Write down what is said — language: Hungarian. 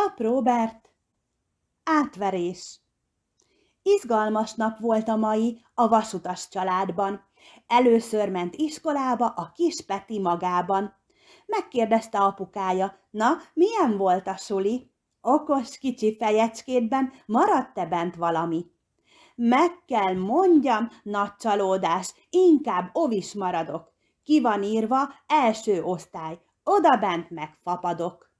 Pap Robert, átverés. Izgalmas nap volt a mai a vasutas családban. Először ment iskolába a kis Peti magában. Megkérdezte apukája, na, milyen volt a suli? Okos kicsi fejecskétben maradt-e bent valami? Meg kell mondjam, nagy csalódás, inkább ovis maradok. Ki van írva első osztály, oda bent megfapadok.